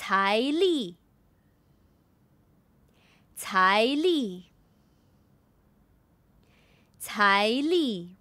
财力，财力，财力。